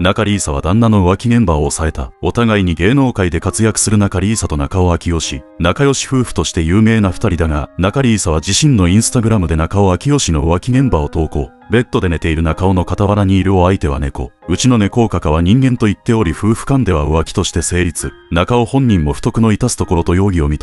中里依紗は旦那の浮気現場を抑えた。お互いに芸能界で活躍する中里依紗と中尾明義、仲良し夫婦として有名な二人だが、中里依紗は自身のインスタグラムで中尾明義の浮気現場を投稿。ベッドで寝ている中尾の傍らにいるお相手は猫。うちの猫をかかは人間と言っており夫婦間では浮気として成立。中尾本人も不徳の致すところと容疑を認め、